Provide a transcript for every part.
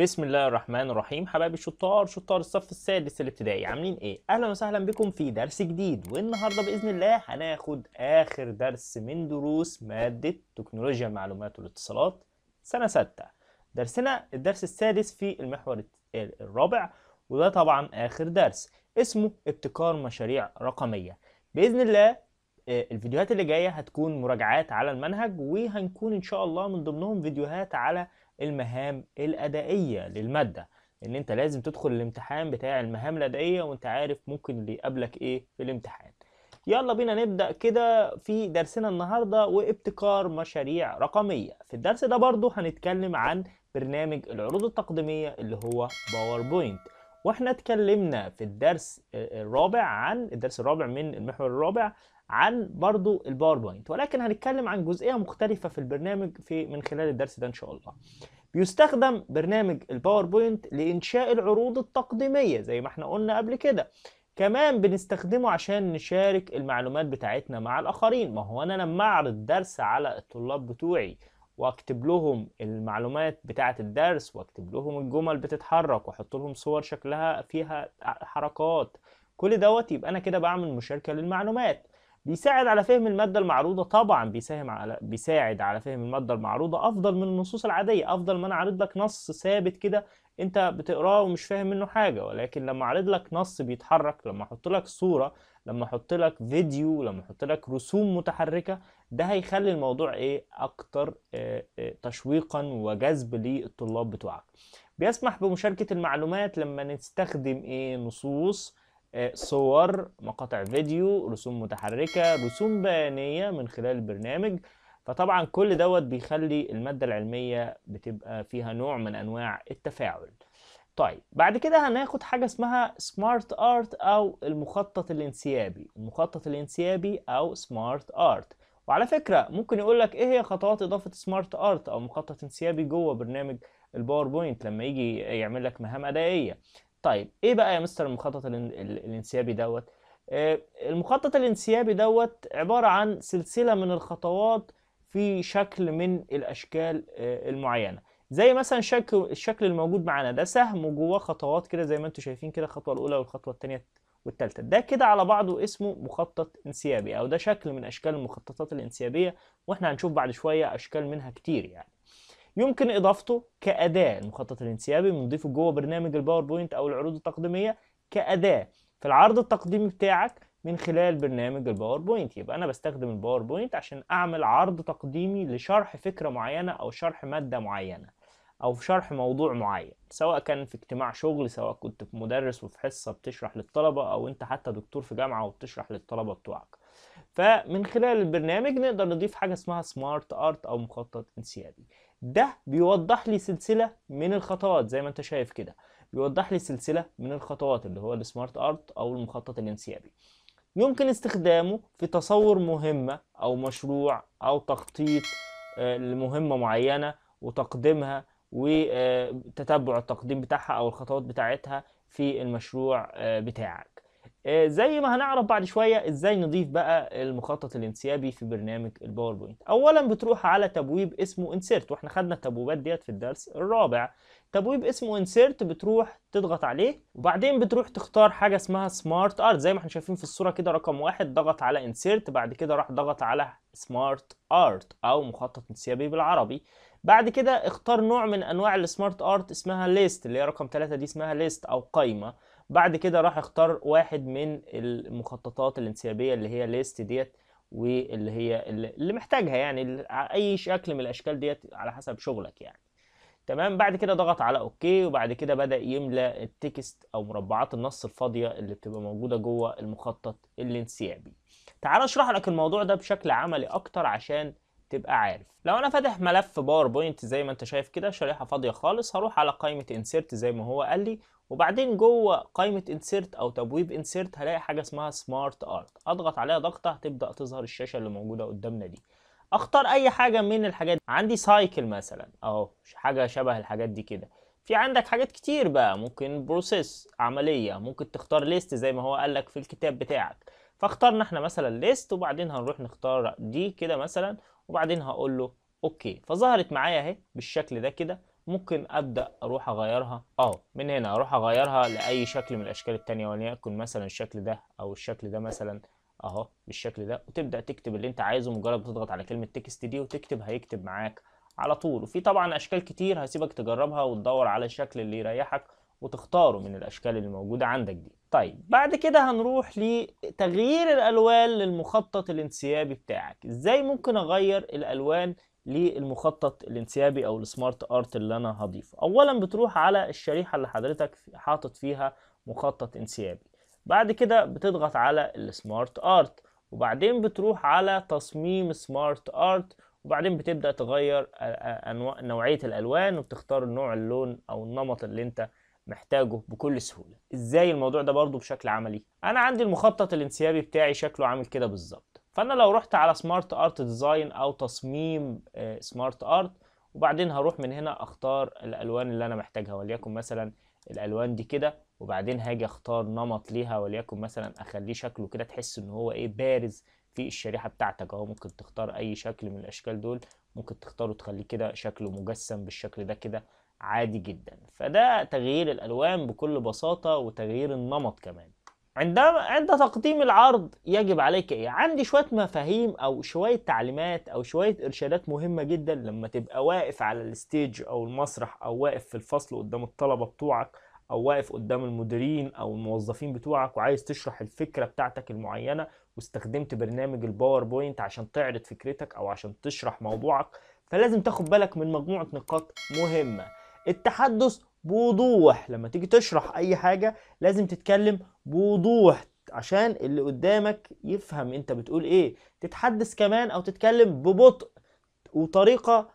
بسم الله الرحمن الرحيم حبايبي الشطار شطار الصف السادس الابتدائي عاملين ايه اهلا وسهلا بكم في درس جديد والنهارده باذن الله هناخد اخر درس من دروس ماده تكنولوجيا المعلومات والاتصالات سنه سته درسنا الدرس السادس في المحور الرابع وده طبعا اخر درس اسمه ابتكار مشاريع رقميه باذن الله آه، الفيديوهات اللي جايه هتكون مراجعات على المنهج وهنكون ان شاء الله من ضمنهم فيديوهات على المهام الأدائية للمادة إن أنت لازم تدخل الامتحان بتاع المهام الأدائية وأنت عارف ممكن اللي يقابلك إيه في الامتحان يلا بينا نبدأ كده في درسنا النهاردة وابتكار مشاريع رقمية في الدرس ده برضو هنتكلم عن برنامج العروض التقديمية اللي هو باوربوينت واحنا اتكلمنا في الدرس آه، آه، الرابع عن الدرس الرابع من المحور الرابع عن برضو الباوربوينت ولكن هنتكلم عن جزئيه مختلفه في البرنامج في من خلال الدرس ده ان شاء الله بيستخدم برنامج الباوربوينت لانشاء العروض التقديميه زي ما احنا قلنا قبل كده كمان بنستخدمه عشان نشارك المعلومات بتاعتنا مع الآخرين ما هو أنا لما أعرض درس على الطلاب بتوعي وأكتب لهم المعلومات بتاعة الدرس وأكتب لهم الجمل بتتحرك وأحط لهم صور شكلها فيها حركات كل دوت يبقى أنا كده بعمل مشاركة للمعلومات بيساعد على فهم المادة المعروضة طبعا بيساهم على بيساعد على فهم المادة المعروضة أفضل من النصوص العادية أفضل ما أنا أعرض لك نص ثابت كده أنت بتقراه ومش فاهم منه حاجة ولكن لما أعرض لك نص بيتحرك لما أحط لك صورة لما أحط لك فيديو لما أحط لك رسوم متحركة ده هيخلي الموضوع إيه أكتر آه، آه، تشويقا وجذب للطلاب بتوعك بيسمح بمشاركة المعلومات لما نستخدم إيه نصوص آه، صور مقاطع فيديو رسوم متحركة رسوم بيانية من خلال البرنامج فطبعا كل دوت بيخلي المادة العلمية بتبقى فيها نوع من أنواع التفاعل طيب بعد كده هناخد حاجة اسمها سمارت ارت او المخطط الانسيابي المخطط الانسيابي او سمارت ارت وعلى فكرة ممكن يقولك ايه هي خطوات اضافة سمارت ارت او مخطط انسيابي جوه برنامج الباوربوينت لما يجي يعمل لك مهام ادائية طيب ايه بقى يا مستر المخطط الانسيابي دوت آه، المخطط الانسيابي دوت عبارة عن سلسلة من الخطوات في شكل من الاشكال آه، المعينة زي مثلا شكل الشكل الموجود معانا ده سهم وجواه خطوات كده زي ما انتم شايفين كده الخطوه الاولى والخطوه الثانيه والثالثه ده كده على بعضه اسمه مخطط انسيابي او ده شكل من اشكال المخططات الانسيابيه واحنا هنشوف بعد شويه اشكال منها كتير يعني يمكن اضافته كاداه المخطط الانسيابي بنضيفه جوه برنامج الباوربوينت او العروض التقديميه كاداه في العرض التقديمي بتاعك من خلال برنامج الباوربوينت يبقى انا بستخدم الباوربوينت عشان اعمل عرض تقديمي لشرح فكره معينه او شرح ماده معينه او في شرح موضوع معين سواء كان في اجتماع شغل سواء كنت في مدرس وفي حصه بتشرح للطلبه او انت حتى دكتور في جامعه وبتشرح للطلبه بتوعك فمن خلال البرنامج نقدر نضيف حاجه اسمها سمارت ارت او مخطط انسيابي ده بيوضح لي سلسله من الخطوات زي ما انت شايف كده بيوضح لي سلسله من الخطوات اللي هو السمارت ارت او المخطط الانسيابي يمكن استخدامه في تصور مهمه او مشروع او تخطيط آه، لمهمه معينه وتقديمها وتتبع آه، التقديم بتاعها او الخطوات بتاعتها في المشروع آه، بتاعك آه، زي ما هنعرف بعد شوية ازاي نضيف بقى المخطط الانسيابي في برنامج الباوربوينت اولا بتروح على تبويب اسمه انسيرت واحنا خدنا التبويبات ديت في الدرس الرابع تبويب اسمه انسيرت بتروح تضغط عليه وبعدين بتروح تختار حاجة اسمها سمارت ارت زي ما احنا شايفين في الصورة كده رقم واحد ضغط على انسيرت بعد كده راح ضغط على سمارت ارت او مخطط انسيابي بالعربي بعد كده اختار نوع من انواع السمارت ارت اسمها ليست اللي هي رقم 3 دي اسمها ليست او قائمه بعد كده راح اختار واحد من المخططات الانسيابيه اللي هي ليست ديت واللي هي اللي محتاجها يعني اي شكل من الاشكال ديت على حسب شغلك يعني تمام بعد كده ضغط على اوكي وبعد كده بدا يملى التكست او مربعات النص الفاضيه اللي بتبقى موجوده جوه المخطط الانسيابي تعال اشرح لك الموضوع ده بشكل عملي اكتر عشان تبقى عارف لو انا فاتح ملف باوربوينت زي ما انت شايف كده شريحه فاضيه خالص هروح على قائمه انسيرت زي ما هو قال لي وبعدين جوه قائمه انسيرت او تبويب انسيرت هلاقي حاجه اسمها سمارت ارت اضغط عليها ضغطه هتبدا تظهر الشاشه اللي موجوده قدامنا دي اختار اي حاجه من الحاجات دي. عندي سايكل مثلا اهو حاجه شبه الحاجات دي كده في عندك حاجات كتير بقى ممكن بروسيس عمليه ممكن تختار ليست زي ما هو قال لك في الكتاب بتاعك فاخترنا احنا مثلا ليست وبعدين هنروح نختار دي كده مثلا وبعدين هقول له اوكي فظهرت معايا اهي بالشكل ده كده ممكن ابدا اروح اغيرها اه من هنا اروح اغيرها لاي شكل من الاشكال التانية وليكن مثلا الشكل ده او الشكل ده مثلا اهو بالشكل ده وتبدا تكتب اللي انت عايزه مجرد بتضغط على كلمه تكست دي وتكتب هيكتب معاك على طول وفي طبعا اشكال كتير هسيبك تجربها وتدور على الشكل اللي يريحك وتختاره من الاشكال اللي موجوده عندك دي طيب بعد كده هنروح لتغيير الالوان للمخطط الانسيابي بتاعك ازاي ممكن اغير الالوان للمخطط الانسيابي او السمارت ارت اللي انا هضيفه اولا بتروح على الشريحه اللي حضرتك حاطط فيها مخطط انسيابي بعد كده بتضغط على السمارت ارت وبعدين بتروح على تصميم سمارت ارت وبعدين بتبدا تغير نوعيه الالوان وبتختار نوع اللون او النمط اللي انت محتاجه بكل سهوله ازاي الموضوع ده برضو بشكل عملي انا عندي المخطط الانسيابي بتاعي شكله عامل كده بالظبط فانا لو رحت على سمارت ارت ديزاين او تصميم سمارت آه، ارت وبعدين هروح من هنا اختار الالوان اللي انا محتاجها وليكن مثلا الالوان دي كده وبعدين هاجي اختار نمط ليها وليكن مثلا اخليه شكله كده تحس ان هو ايه بارز في الشريحه بتاعتك اهو ممكن تختار اي شكل من الاشكال دول ممكن تختاره تخليه كده شكله مجسم بالشكل ده كده عادي جدا فده تغيير الالوان بكل بساطه وتغيير النمط كمان عندما عند تقديم العرض يجب عليك ايه عندي شويه مفاهيم او شويه تعليمات او شويه ارشادات مهمه جدا لما تبقى واقف على الستيج او المسرح او واقف في الفصل قدام الطلبه بتوعك او واقف قدام المديرين او الموظفين بتوعك وعايز تشرح الفكره بتاعتك المعينه واستخدمت برنامج الباوربوينت عشان تعرض فكرتك او عشان تشرح موضوعك فلازم تاخد بالك من مجموعه نقاط مهمه التحدث بوضوح لما تيجي تشرح اي حاجه لازم تتكلم بوضوح عشان اللي قدامك يفهم انت بتقول ايه تتحدث كمان او تتكلم ببطء وطريقه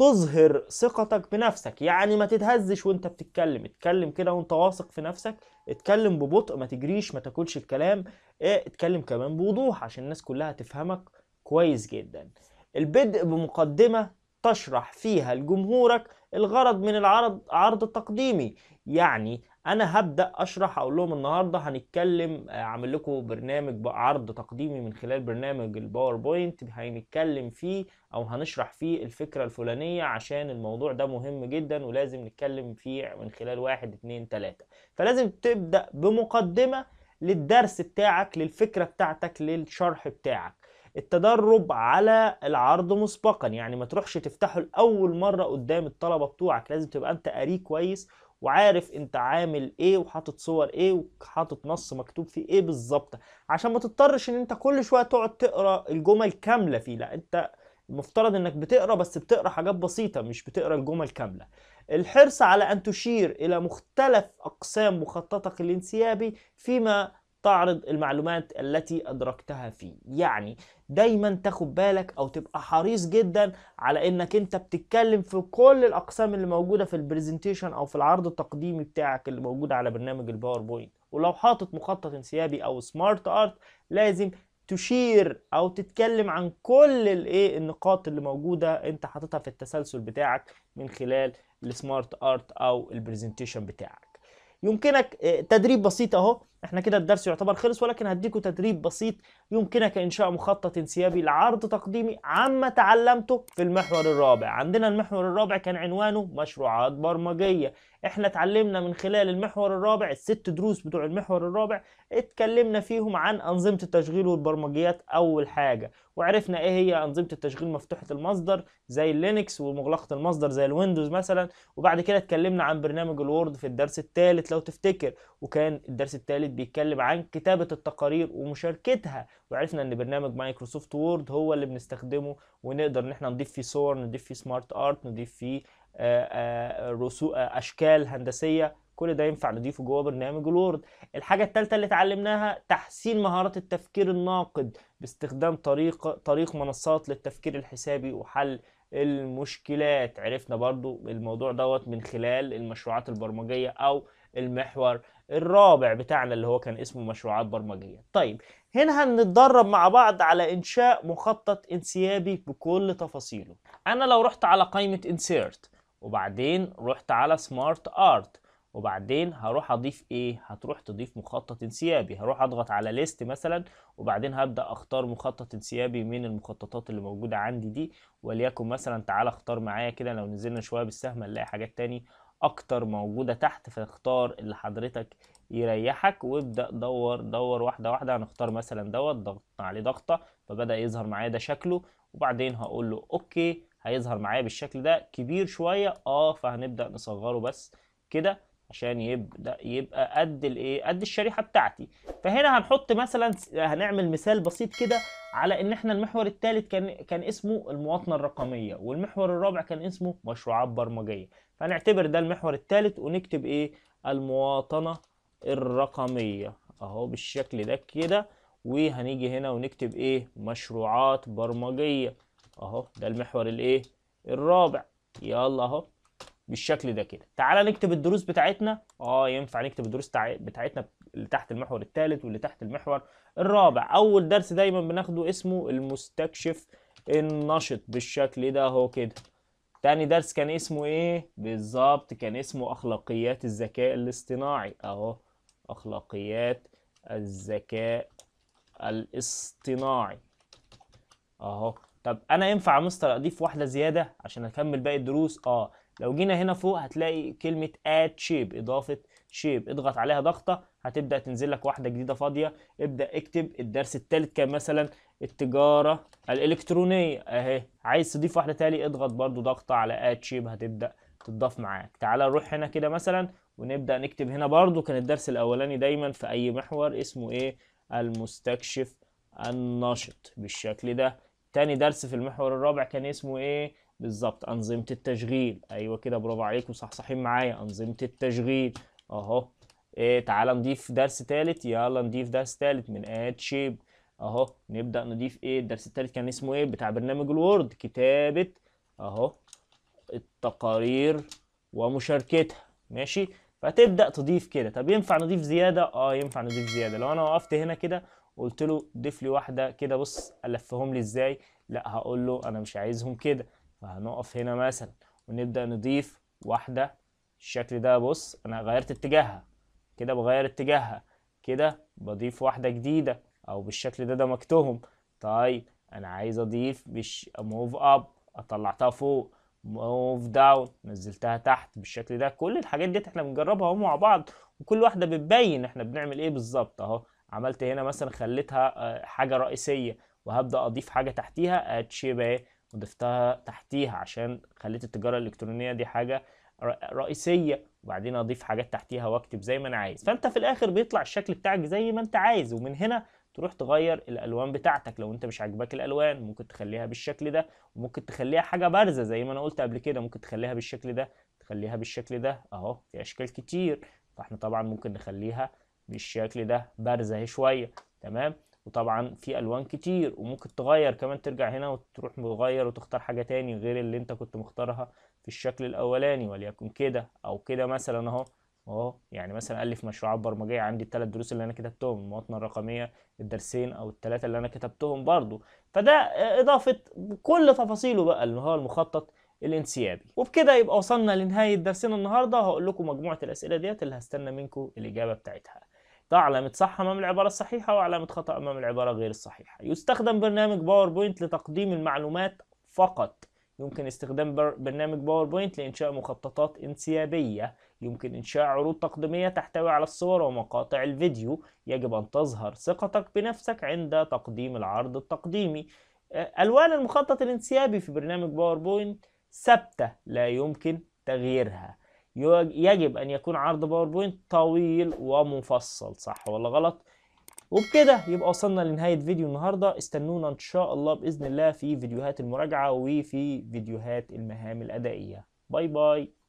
تظهر ثقتك بنفسك يعني ما تتهزش وانت بتتكلم اتكلم كده وانت واثق في نفسك اتكلم ببطء ما تجريش ما تاكلش الكلام ايه اتكلم كمان بوضوح عشان الناس كلها تفهمك كويس جدا البدء بمقدمة تشرح فيها لجمهورك الغرض من العرض عرض التقديمي يعني انا هبدا اشرح اقول لهم النهارده هنتكلم آه، عامل لكم برنامج عرض تقديمي من خلال برنامج الباوربوينت هنتكلم فيه او هنشرح فيه الفكره الفلانيه عشان الموضوع ده مهم جدا ولازم نتكلم فيه من خلال واحد اتنين تلاته فلازم تبدا بمقدمه للدرس بتاعك للفكره بتاعتك للشرح بتاعك التدرب على العرض مسبقا يعني ما تروحش تفتحه لاول مره قدام الطلبه بتوعك لازم تبقى انت قاريه كويس وعارف انت عامل ايه وحاطط صور ايه وحاطط نص مكتوب فيه ايه بالظبط عشان ما تضطرش ان انت كل شويه تقعد تقرا الجمل كامله فيه لا انت المفترض انك بتقرا بس بتقرا حاجات بسيطه مش بتقرا الجمل كامله الحرص على ان تشير الى مختلف اقسام مخططك الانسيابي فيما تعرض المعلومات التي أدركتها فيه يعني دايما تاخد بالك أو تبقى حريص جدا على إنك أنت بتتكلم في كل الأقسام اللي موجودة في البرزنتيشن أو في العرض التقديمي بتاعك اللي موجود على برنامج الباوربوينت ولو حاطط مخطط انسيابي أو سمارت أرت لازم تشير او تتكلم عن كل الايه النقاط اللي موجوده انت حاططها في التسلسل بتاعك من خلال السمارت ارت او البرزنتيشن بتاعك يمكنك آه، تدريب بسيط اهو احنا كده الدرس يعتبر خلص ولكن هديكوا تدريب بسيط يمكنك انشاء مخطط انسيابي لعرض تقديمي عما تعلمته في المحور الرابع عندنا المحور الرابع كان عنوانه مشروعات برمجيه احنا اتعلمنا من خلال المحور الرابع الست دروس بتوع المحور الرابع اتكلمنا فيهم عن انظمه التشغيل والبرمجيات اول حاجه وعرفنا ايه هي انظمه التشغيل مفتوحه المصدر زي اللينكس ومغلقه المصدر زي الويندوز مثلا وبعد كده اتكلمنا عن برنامج الوورد في الدرس الثالث لو تفتكر وكان الدرس الثالث كانت بيتكلم عن كتابة التقارير ومشاركتها وعرفنا ان برنامج مايكروسوفت وورد هو اللي بنستخدمه ونقدر ان احنا نضيف فيه صور نضيف فيه سمارت ارت نضيف فيه آه، آه، رسوم آه، اشكال هندسية كل ده ينفع نضيفه جوه برنامج الوورد الحاجة الثالثة اللي اتعلمناها تحسين مهارات التفكير الناقد باستخدام طريقة طريق منصات للتفكير الحسابي وحل المشكلات عرفنا برضو الموضوع دوت من خلال المشروعات البرمجية أو المحور الرابع بتاعنا اللي هو كان اسمه مشروعات برمجية طيب هنا هنتدرب مع بعض على إنشاء مخطط انسيابي بكل تفاصيله أنا لو رحت على قائمة insert وبعدين رحت على smart art وبعدين هروح اضيف ايه هتروح تضيف مخطط انسيابي هروح اضغط على ليست مثلا وبعدين هبدا اختار مخطط انسيابي من المخططات اللي موجوده عندي دي وليكن مثلا تعال اختار معايا كده لو نزلنا شويه بالسهم نلاقي حاجات تاني اكتر موجوده تحت فاختار اللي حضرتك يريحك وابدا دور دور واحده واحده هنختار مثلا دوت ضغط عليه ضغطه فبدا يظهر معايا ده شكله وبعدين هقول له اوكي هيظهر معايا بالشكل ده كبير شويه اه فهنبدا نصغره بس كده عشان يبدا يبقى قد الايه قد الشريحه بتاعتي فهنا هنحط مثلا هنعمل مثال بسيط كده على ان احنا المحور الثالث كان كان اسمه المواطنه الرقميه والمحور الرابع كان اسمه مشروعات برمجيه فنعتبر ده المحور الثالث ونكتب ايه المواطنة الرقمية اهو بالشكل ده كده وهنيجي هنا ونكتب ايه مشروعات برمجية اهو ده المحور الايه الرابع يلا اهو بالشكل ده كده تعالى نكتب الدروس بتاعتنا اه ينفع نكتب الدروس بتاعتنا اللي تحت المحور الثالث واللي تحت المحور الرابع اول درس دايما بناخده اسمه المستكشف النشط بالشكل ده اهو كده تاني درس كان اسمه ايه بالظبط كان اسمه اخلاقيات الذكاء الاصطناعي اهو اخلاقيات الذكاء الاصطناعي اهو طب انا ينفع يا مستر اضيف واحده زياده عشان اكمل باقي الدروس اه لو جينا هنا فوق هتلاقي كلمه اد شيب اضافه شيب اضغط عليها ضغطه هتبدا تنزل لك واحده جديده فاضيه ابدا اكتب الدرس الثالث كان مثلا التجارة الإلكترونية أهي عايز تضيف واحدة تالي اضغط برضو ضغطة على آد شيب هتبدأ تضاف معاك تعالى نروح هنا كده مثلا ونبدأ نكتب هنا برضو كان الدرس الأولاني دايما في أي محور اسمه إيه المستكشف النشط بالشكل ده تاني درس في المحور الرابع كان اسمه إيه بالظبط أنظمة التشغيل أيوة كده برافو عليكم صحصحين معايا أنظمة التشغيل أهو إيه تعالى نضيف درس تالت يلا نضيف درس تالت من آد شيب اهو نبدا نضيف ايه الدرس الثالث كان اسمه ايه بتاع برنامج الوورد كتابه اهو التقارير ومشاركتها ماشي فتبدا تضيف كده طب ينفع نضيف زياده اه ينفع نضيف زياده لو انا وقفت هنا كده قلت له ضيف لي واحده كده بص الفهم لي ازاي لا هقول له انا مش عايزهم كده فهنقف هنا مثلا ونبدا نضيف واحده الشكل ده بص انا غيرت اتجاهها كده بغير اتجاهها كده بضيف واحده جديده او بالشكل ده دمجتهم طيب انا عايز اضيف مش موف اب طلعتها فوق موف داون نزلتها تحت بالشكل ده كل الحاجات ديت احنا بنجربها اهو مع بعض وكل واحده بتبين احنا بنعمل ايه بالظبط اهو عملت هنا مثلا خليتها آه، حاجه رئيسيه وهبدا اضيف حاجه تحتيها اد شيب وضفتها تحتيها عشان خليت التجاره الالكترونيه دي حاجه رئيسيه وبعدين اضيف حاجات تحتيها واكتب زي ما انا عايز فانت في الاخر بيطلع الشكل بتاعك زي ما انت عايز ومن هنا تروح تغير الالوان بتاعتك لو انت مش عاجباك الالوان ممكن تخليها بالشكل ده وممكن تخليها حاجه بارزه زي ما انا قلت قبل كده ممكن تخليها بالشكل ده تخليها بالشكل ده اهو في اشكال كتير فاحنا طبعا ممكن نخليها بالشكل ده بارزه اهي شويه تمام وطبعا في الوان كتير وممكن تغير كمان ترجع هنا وتروح مغير وتختار حاجه تاني غير اللي انت كنت مختارها في الشكل الاولاني وليكن كده او كده مثلا اهو اهو يعني مثلا الف مشروعات برمجيه عندي الثلاث دروس اللي انا كتبتهم المواطنه الرقميه الدرسين او الثلاثه اللي انا كتبتهم برضو فده آه، اضافه كل تفاصيله بقى اللي هو المخطط الانسيابي وبكده يبقى وصلنا لنهايه درسنا النهارده هقول لكم مجموعه الاسئله ديت اللي هستنى منكم الاجابه بتاعتها ده علامة صح أمام العبارة الصحيحة وعلامة خطأ أمام العبارة غير الصحيحة يستخدم برنامج باوربوينت لتقديم المعلومات فقط يمكن استخدام برنامج باوربوينت لإنشاء مخططات انسيابية يمكن إنشاء عروض تقديمية تحتوي على الصور ومقاطع الفيديو يجب أن تظهر ثقتك بنفسك عند تقديم العرض التقديمي آه، ألوان المخطط الانسيابي في برنامج باوربوينت ثابتة لا يمكن تغييرها يجب أن يكون عرض باوربوينت طويل ومفصل صح ولا غلط وبكده يبقى وصلنا لنهايه فيديو النهارده استنونا ان شاء الله باذن الله في فيديوهات المراجعه وفي فيديوهات المهام الادائيه باي باي